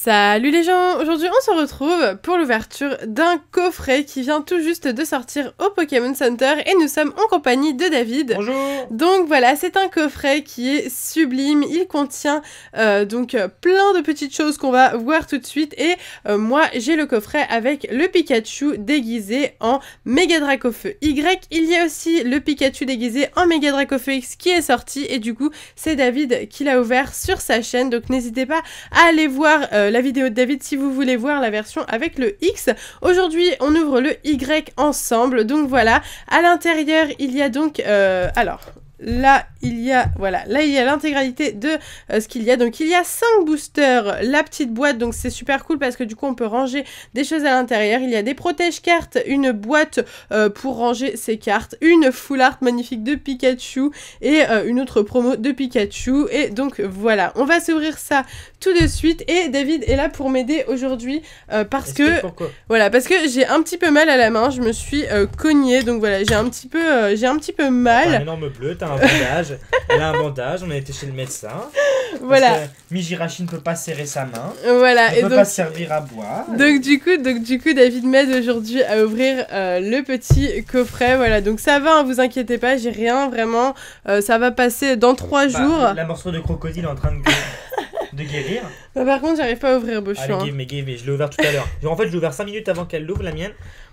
Salut les gens Aujourd'hui on se retrouve pour l'ouverture d'un coffret qui vient tout juste de sortir au Pokémon Center et nous sommes en compagnie de David. Bonjour Donc voilà, c'est un coffret qui est sublime, il contient euh, donc euh, plein de petites choses qu'on va voir tout de suite et euh, moi j'ai le coffret avec le Pikachu déguisé en Mega Dracofeu Y. Il y a aussi le Pikachu déguisé en Mega Dracofeu X qui est sorti et du coup c'est David qui l'a ouvert sur sa chaîne donc n'hésitez pas à aller voir... Euh, la vidéo de David si vous voulez voir la version avec le X. Aujourd'hui, on ouvre le Y ensemble. Donc voilà, à l'intérieur, il y a donc... Euh, alors, là il y a voilà là il y a l'intégralité de euh, ce qu'il y a donc il y a 5 boosters la petite boîte donc c'est super cool parce que du coup on peut ranger des choses à l'intérieur il y a des protège cartes une boîte euh, pour ranger ses cartes une full art magnifique de Pikachu et euh, une autre promo de Pikachu et donc voilà on va s'ouvrir ça tout de suite et David est là pour m'aider aujourd'hui parce que voilà parce que j'ai un petit peu mal à la main je me suis cogné donc voilà j'ai un petit peu j'ai un petit peu mal un énorme bah, bleu un bandage. Elle a un bandage, on a été chez le médecin. Voilà. Mijirashi ne peut pas serrer sa main. Voilà. Ne peut pas servir à boire. Donc du coup, donc du coup, David m'aide aujourd'hui à ouvrir euh, le petit coffret. Voilà. Donc ça va, ne hein, vous inquiétez pas, j'ai rien vraiment. Euh, ça va passer dans trois bah, jours. La morceau de crocodile en train de de guérir. Bah, par contre, j'arrive pas à ouvrir, Beauchamp. Allez, hein. Je l'ai ouvert tout à l'heure. En fait, je l'ai ouvert 5 minutes avant qu'elle l'ouvre, la mienne.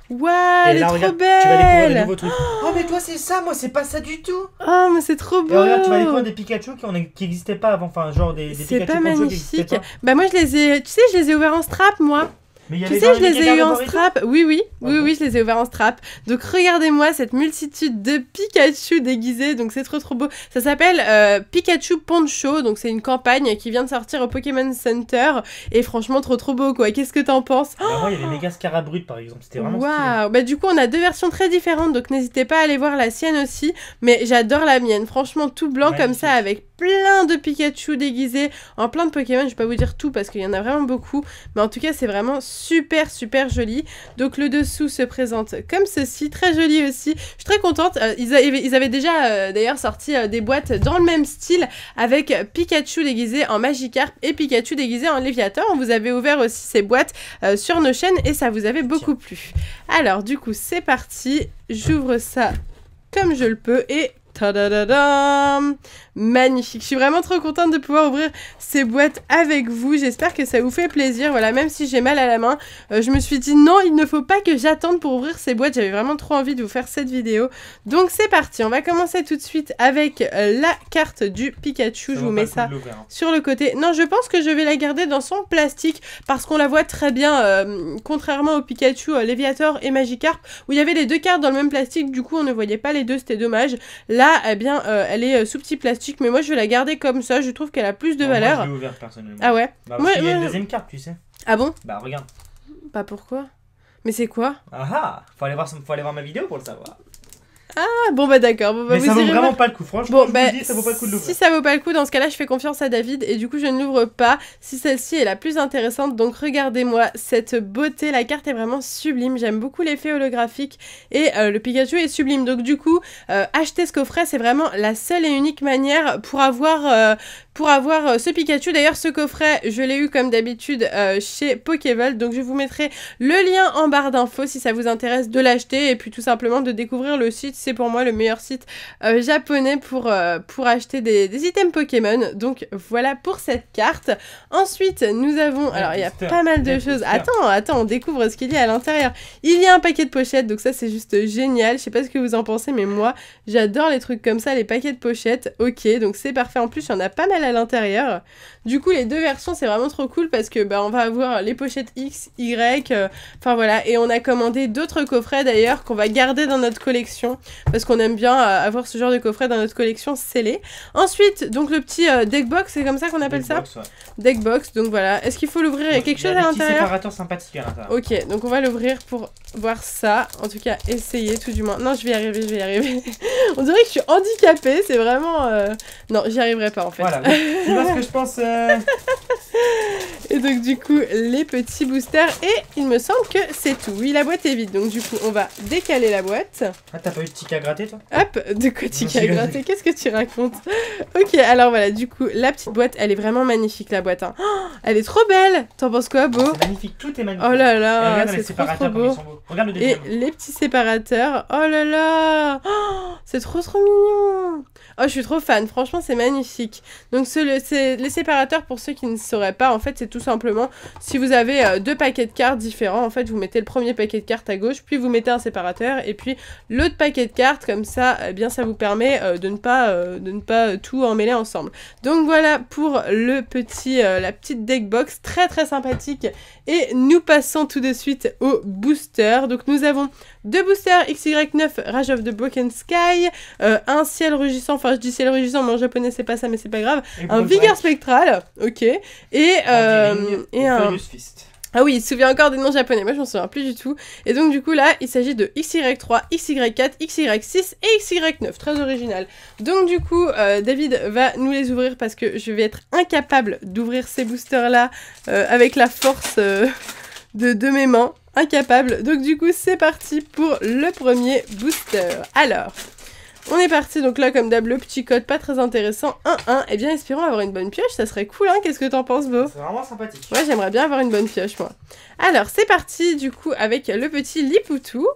Waouh, elle est trop belle Tu vas découvrir des nouveaux trucs. Oh, mais toi, c'est ça, moi, c'est pas ça du tout Oh, mais c'est trop beau tu vas découvrir des Pikachu qui n'existaient pas avant, enfin, genre des, des Pikachu pas magnifique. Bah, moi, je les ai, tu sais, je les ai ouverts en strap, moi tu sais, je les ai eu en strap. Oui, oui, oui, oui, je les ai ouverts en strap. Donc regardez-moi cette multitude de Pikachu déguisés. Donc c'est trop trop beau. Ça s'appelle euh, Pikachu Poncho. Donc c'est une campagne qui vient de sortir au Pokémon Center. Et franchement, trop trop beau quoi. Qu'est-ce que t'en penses bah, il y avait méga Scarabrute par exemple. C'était vraiment Waouh Bah du coup, on a deux versions très différentes. Donc n'hésitez pas à aller voir la sienne aussi. Mais j'adore la mienne. Franchement, tout blanc comme ça avec plein de Pikachu déguisés en plein de Pokémon. Je vais pas vous dire tout parce qu'il y en a vraiment beaucoup. Mais en tout cas, c'est vraiment super super joli. Donc le dessous se présente comme ceci, très joli aussi. Je suis très contente. Euh, ils, avaient, déjà euh, d'ailleurs sorti euh, des boîtes dans le même style avec Pikachu déguisé en Magikarp et Pikachu déguisé en Léviator. vous avez ouvert aussi ces boîtes sur nos chaînes et ça vous avait beaucoup plu. Alors du coup c'est parti, j'ouvre ça comme je le peux et Magnifique. Je suis vraiment trop contente de pouvoir ouvrir ces boîtes avec vous. J'espère que ça vous fait plaisir. Voilà, même si j'ai mal à la main, euh, je me suis dit non, il ne faut pas que j'attende pour ouvrir ces boîtes. J'avais vraiment trop envie de vous faire cette vidéo. Donc c'est parti. On va commencer tout de suite avec euh, la carte du Pikachu. je vous mets ça hein. sur le côté. Non, je pense que je vais la garder dans son plastique parce qu'on la voit très bien. Euh, contrairement au Pikachu, Léviator et Magikarp, où il y avait les deux cartes dans le même plastique. Du coup, on ne voyait pas les deux. C'était dommage. Là, ah, eh bien, euh, elle est euh, sous petit plastique, mais moi je vais la garder comme ça, je trouve qu'elle a plus de valeur. Ah ouais bah, y a une euh, deuxième carte, tu sais. Ah bon Bah regarde. Bah pourquoi Mais c'est quoi Ah ah voir, faut aller voir ma vidéo pour le savoir. Ah bon bah d'accord. Bon, bah, mais ça vaut vraiment pas le coup, franchement. ça pas Si ça vaut pas le coup, dans ce cas-là, je fais confiance à David et du coup je ne l'ouvre pas. Si celle-ci est la plus intéressante, donc regardez-moi cette beauté. La carte est vraiment sublime. J'aime beaucoup l'effet holographique et euh, le Pikachu est sublime. Donc du coup, euh, acheter ce coffret, c'est vraiment la seule et unique manière pour avoir euh, pour avoir euh, ce Pikachu. D'ailleurs, ce coffret, je l'ai eu comme d'habitude euh, chez pokéball Donc, je vous mettrai le lien en barre d'infos si ça vous intéresse de l'acheter et puis tout simplement de découvrir le site. C'est pour moi le meilleur site euh, japonais pour, pour acheter des, items Pokémon. Donc, voilà pour cette carte. Ensuite, nous avons... Alors, il y a pas mal de choses. Attends, attends, on découvre ce qu'il y a à l'intérieur. Il y a un paquet de pochettes, donc ça, c'est juste génial. Je sais pas ce que vous en pensez, mais moi, j'adore les trucs comme ça, les paquets de pochettes. Ok, donc c'est parfait. En plus, il y en a pas mal à l'intérieur. Du coup, les deux versions, c'est vraiment trop cool parce que bah, on va avoir les pochettes X, Y, euh, enfin voilà. Et on a commandé d'autres coffrets d'ailleurs qu'on va garder dans notre collection parce qu'on aime bien euh, avoir ce genre de coffret dans notre collection scellé. Ensuite, donc le petit euh, deck box, c'est comme ça qu'on appelle ça Deck box, donc voilà. Est-ce qu'il faut l'ouvrir Il y a quelque chose à l'intérieur séparateur sympathique à l'intérieur. Hein. Ok, donc on va l'ouvrir pour voir ça. En tout cas, essayer tout du moins. Non, je vais y arriver, je vais y arriver. on dirait que je suis handicapée, c'est vraiment... Non, j'y arriverai pas en fait. Voilà, Tu vois ce que je pense. Euh et donc du coup, les petits boosters. Et il me semble que c'est tout. Oui, la boîte est vide. Donc du coup, on va décaler la boîte. Ah, t'as pas eu de ticket à gratter, toi Hop, de quoi ticket à gratter Qu'est-ce que tu racontes Ok, alors voilà, du coup, la petite boîte, elle est vraiment magnifique, la boîte. Hein. Oh, elle est trop belle T'en penses quoi, Beau magnifique, tout est magnifique. Oh là là, eh, c'est trop, beau. Regarde le Et les petits séparateurs. Oh là là oh, C'est trop trop mignon Oh, je suis trop fan, franchement, c'est magnifique. Donc, le, les séparateurs, pour ceux qui ne sauraient pas, en fait, c'est tout simplement, si vous avez euh, deux paquets de cartes différents, en fait, vous mettez le premier paquet de cartes à gauche, puis vous mettez un séparateur, et puis l'autre paquet de cartes, comme ça, eh bien, ça vous permet euh, de ne pas, euh, de ne pas tout emmêler ensemble. Donc, voilà pour le petit, la petite deck box, très très sympathique. Et nous passons tout de suite au booster. Donc, nous avons deux boosters XY9 Rage of the Broken Sky, un ciel rugissant, enfin, je dis ciel mais en japonais, c'est pas ça, mais c'est pas grave. un vigueur Spectral, ok. Et, euh, et un. Ah oui, il se souvient encore des noms japonais, moi je m'en souviens plus du tout. Et donc du coup là, il s'agit de XY3, XY4, XY6 et XY9, très original. Donc du coup, euh, David va nous les ouvrir parce que je vais être incapable d'ouvrir ces boosters là euh, avec la force de, de mes mains. Incapable. Donc du coup, c'est parti pour le premier booster. Alors, on est parti, donc là, comme d'hab, le petit code pas très intéressant. 1-1. Eh bien, espérons avoir une bonne pioche, ça serait cool, hein Qu'est-ce que t'en penses, Beau C'est vraiment sympathique. Moi, j'aimerais bien avoir une bonne pioche, moi. Alors, c'est parti, du coup, avec le petit Lipoutou,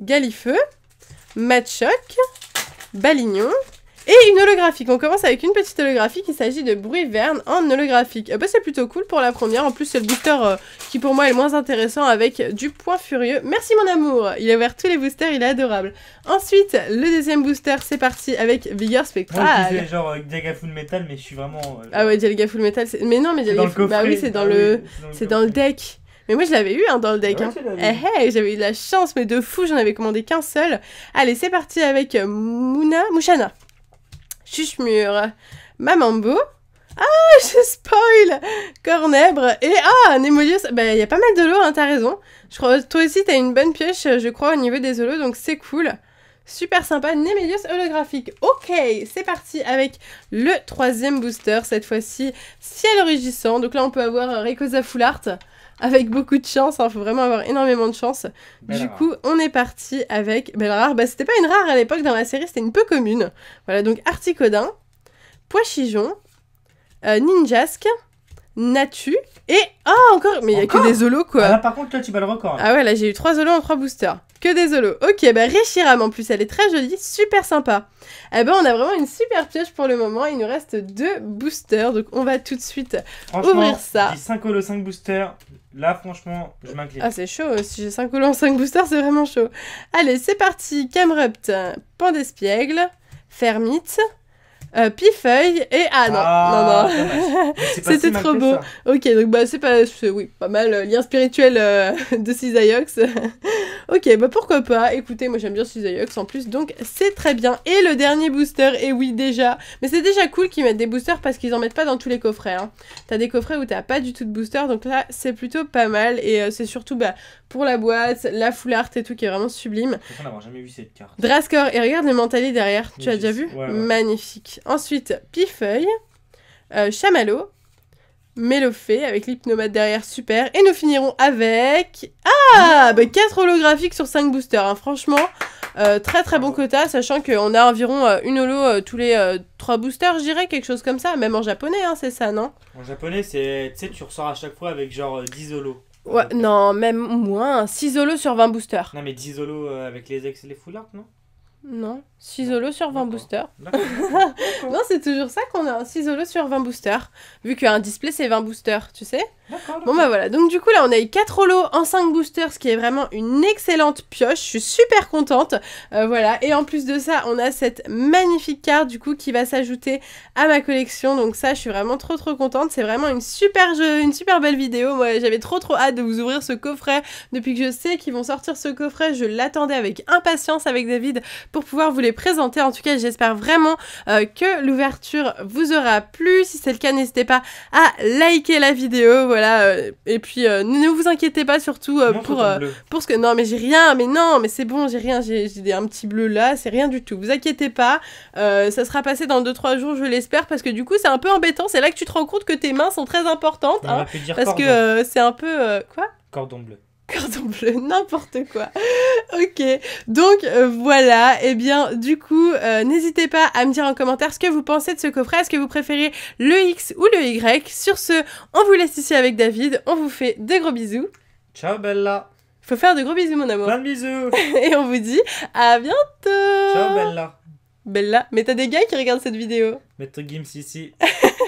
Galifeu, Machoc, Balignon, et une holographique. On commence avec une petite holographique. Il s'agit de Bruit Verne en holographique. Euh, bah, c'est plutôt cool pour la première. En plus, c'est le booster euh, qui pour moi est le moins intéressant avec du point furieux. Merci mon amour. Il a ouvert tous les boosters. Il est adorable. Ensuite, le deuxième booster. C'est parti avec Vigor Spectral. Ouais, genre euh, Full Metal, mais je suis vraiment. Euh, ah ouais, Dialga Full Metal. Mais non, mais Dialga Full. Bah ah oui, c'est dans, le... c'est dans, le deck. Mais moi, je l'avais eu hein, dans le deck. Ah hein. eh, j'avais eu de la chance, mais de fou, j'en avais commandé qu'un seul. Allez, c'est parti avec Mouna, Mouchana. Chuchemure, Mamambo, ah, je spoil Cornèbre et ah, Nemelius. ben, il y a pas mal de hein, t'as raison. Je crois, toi aussi, t'as une bonne pioche, je crois, au niveau des holos donc c'est cool. Super sympa, Nemelius holographique. Ok, c'est parti avec le troisième booster, cette fois-ci ciel rugissant. Donc là, on peut avoir Rekosa Art, avec beaucoup de chance. Il hein, faut vraiment avoir énormément de chance. du coup, on est parti avec Belle Rare. Bah, c'était pas une rare à l'époque dans la série, c'était une peu commune. Voilà, donc Articodin, Pois Chijon, euh, Natu et. Ah, encore Mais il n'y a que des zolos, quoi. Ah, par contre, toi, tu bats le record. Ah ouais, là, j'ai eu 3 zolos en 3 boosters. Que désolé. Ok, bah Réchiram en plus, elle est très jolie, super sympa. Eh ben on a vraiment une super piège pour le moment, il nous reste deux boosters, donc on va tout de suite ouvrir ça. 5 colos, 5 boosters, là franchement, je m'incline. Ah c'est chaud, si j'ai 5 en 5 boosters, c'est vraiment chaud. Allez, c'est parti, Camrupt, Pandespiègle, Fermite, euh, Pifeuille et ah non non non c'était trop beau ok donc bah c'est pas oui pas mal euh, lien spirituel de euh, de Cisaiox ok bah pourquoi pas écoutez moi j'aime bien Cisaiox en plus donc c'est très bien et le dernier booster et oui déjà mais c'est déjà cool qu'ils mettent des boosters parce qu'ils en mettent pas dans tous les coffrets hein. t'as des coffrets où t'as pas du tout de booster donc là c'est plutôt pas mal et euh, c'est surtout bah pour la boîte, la foulard et tout qui est vraiment sublime. Je n'avoir jamais vu cette carte. Drascore, et regarde le mentalis derrière, tu as déjà vu Magnifique. Ensuite, Pifeuille, euh, Chamallow, Mélofée avec l'hypnomate derrière, super. Et nous finirons avec... Ah, ah. bah, 4 holographiques sur 5 boosters, hein. franchement. Euh, très très bon quota, sachant qu'on a environ euh, une holo euh, tous les 3 boosters, je dirais, quelque chose comme ça. Même en japonais, hein, c'est ça, non En japonais, c'est tu ressors à chaque fois avec genre 10 holos. Ouais, non, même moins. 6 zolos sur 20 boosters. Non, mais 10 zolos euh, avec les ex et les foulards, non Non. Cisolo sur 20 boosters. non, c'est toujours ça qu'on a, un cisolo sur 20 boosters. Vu qu'un display, c'est 20 boosters, tu sais. Bon, bah voilà. Donc, du coup, là, on a eu 4 holos en 5 boosters, ce qui est vraiment une excellente pioche. Je suis super contente. Euh, voilà. Et en plus de ça, on a cette magnifique carte, du coup, qui va s'ajouter à ma collection. Donc, ça, je suis vraiment trop, trop contente. C'est vraiment une super, jeu, une super belle vidéo. Moi, j'avais trop, trop hâte de vous ouvrir ce coffret. Depuis que je sais qu'ils vont sortir ce coffret, je l'attendais avec impatience avec David pour pouvoir vous les présenté. En tout cas, j'espère vraiment euh, que l'ouverture vous aura plu. Si c'est le cas, n'hésitez pas à liker la vidéo, voilà. Euh, et puis, euh, ne vous inquiétez pas surtout pour, pour ce que... Non, mais j'ai rien, mais non, mais c'est bon, j'ai rien, j'ai un petit bleu là, c'est rien du tout. Vous inquiétez pas, ça sera passé dans deux trois jours, je l'espère, parce que du coup, c'est un peu embêtant. C'est là que tu te rends compte que tes mains sont très importantes. Hein, parce que c'est un peu... quoi Cordon bleu cordon bleu, n'importe quoi. ok, donc euh, voilà, et eh bien du coup, euh, n'hésitez pas à me dire en commentaire ce que vous pensez de ce coffret, est-ce que vous préférez le X ou le Y. Sur ce, on vous laisse ici avec David, on vous fait des gros bisous. Ciao Bella Faut faire de gros bisous mon amour. Plein de bisous Et on vous dit à bientôt Ciao Bella Bella, mais t'as des gars qui regardent cette vidéo Maître Gims ici